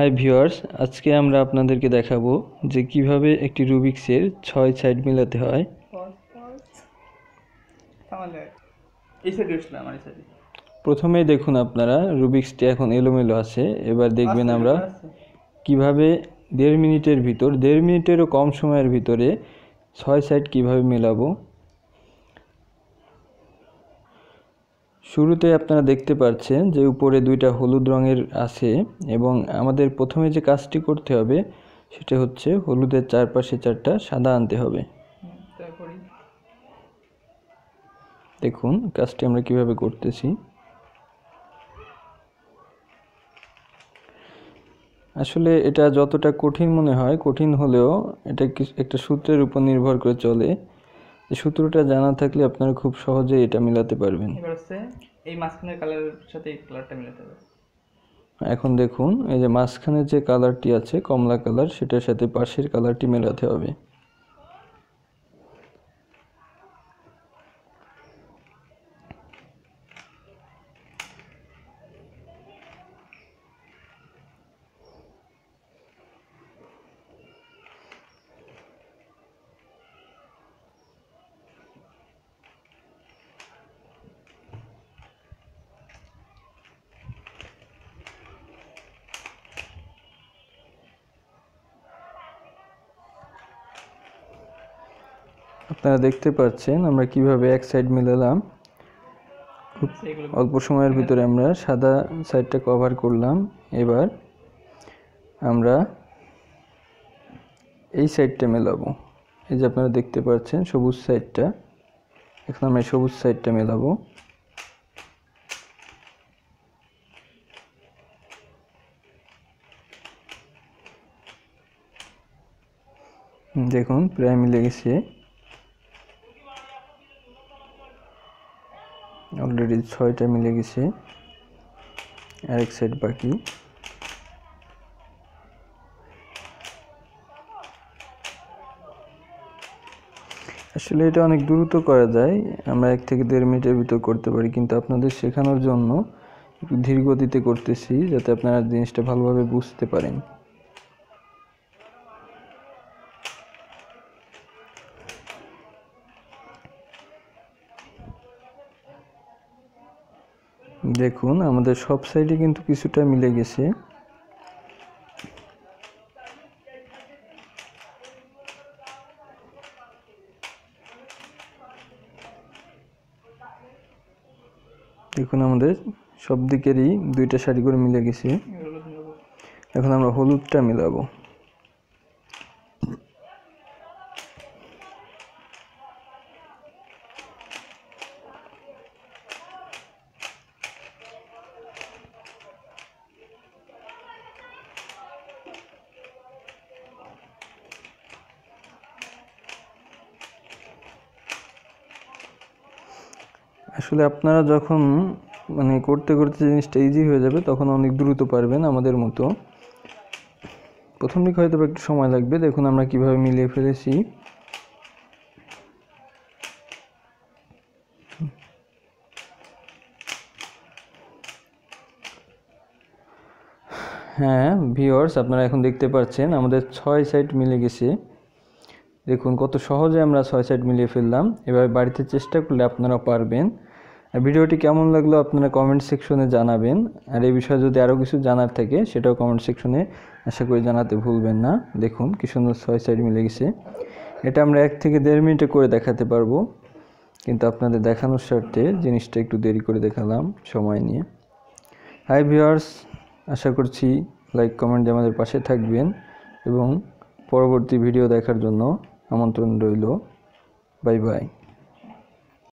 high viewers আজকে আমরা আপনাদেরকে দেখাবো যে কিভাবে একটি রুবিক্সের ছয় সাইড মেলাতে হয় প্রথমে দেখুন আপনারা রুবিক্সটি এখন এলোমেলো আছে এবার দেখবেন আমরা কিভাবে দেড় মিনিটের ভিতর দেড় মিনিটেরও কম সময়ের ভিতরে ছয় সাইড কিভাবে মেলাবো শুরুতে আপনারা দেখতে পাচ্ছেন যে উপরে দুইটা হলুদ রঙের আছে এবং আমাদের প্রথমে যে কাজটি করতে হবে সেটা হচ্ছে হলুদের চারপাশে চারটা সাদা আনতে হবে দেখুন কাজটি আমরা কিভাবে করতেছি আসলে এটা যতটা কঠিন মনে হয় কঠিন হলেও এটা একটা সূত্রের উপর নির্ভর করে চলে সূত্রটা জানা থাকলে আপনারা খুব সহজে এটা মেলাতে পারবেন এবার এই মাঝখানের কালারের সাথে এই কালারটা মেলাতে হবে এখন দেখুন এই যে মাঝখানে যে কালারটি আছে কমলা কালার সেটার সাথে পাশের কালারটি মেলাতে হবে আপনারা দেখতে পাচ্ছেন আমরা কিভাবে এক সাইড মেলালাম খুব অল্প সময়ের ভিতরে আমরা সাদা সাইডটা কভার করলাম এবার আমরা এই সাইডটা মেলাবো এই যে আপনারা দেখতে পাচ্ছেন সবুজ সাইডটা এখন আমরা সবুজ সাইডটা মেলাবো দেখুন প্রায় মিলে গেছে অলরেডি ছয়টা মিলে গেছে আর এক সাইড বাকি আসলে এটা অনেক দ্রুত করা যায় আমরা এক থেকে দেড় মিনিটের ভিতর করতে পারি কিন্তু আপনাদের শেখানোর জন্য একটু ধীর গতিতে করতেছি যাতে আপনারা জিনিসটা ভালোভাবে বুঝতে পারেন দেখুন আমাদের সব সাইডে কিন্তু কিছুটা মিলে গেছে দেখুন আমাদের সব দিকেরই দুইটা শাড়ি করে মিলে গেছে এখন আমরা হলুদটা মেলাবো আসলে আপনারা যখন মানে করতে করতে জিনিসটা ইজি হয়ে যাবে তখন অনেক দ্রুত পারবেন আমাদের মতো প্রথম দিকে হয়তো একটু সময় লাগবে দেখুন আমরা কিভাবে মিলিয়ে ফেলেছি হ্যাঁ ভিওর্স আপনারা এখন দেখতে পাচ্ছেন আমাদের ছয় সাইড মিলে গেছে দেখুন কত সহজে আমরা ছয় সাইড মিলিয়ে ফেললাম এভাবে বাড়িতে চেষ্টা করলে আপনারা পারবেন আর ভিডিওটি কেমন লাগলো আপনারা কমেন্ট সেকশনে জানাবেন আর এই বিষয়ে যদি আরও কিছু জানার থাকে সেটাও কমেন্ট সেকশনে আশা করি জানাতে ভুলবেন না দেখুন কী সুন্দর ছয় সাইড মিলে গেছে এটা আমরা এক থেকে দেড় মিনিটে করে দেখাতে পারবো কিন্তু আপনাদের দেখানোর স্বার্থে জিনিসটা একটু দেরি করে দেখালাম সময় নিয়ে হাই ভিওয়ার্স আশা করছি লাইক কমেন্ট আমাদের পাশে থাকবেন এবং পরবর্তী ভিডিও দেখার জন্য আমন্ত্রণ রইল বাই বাই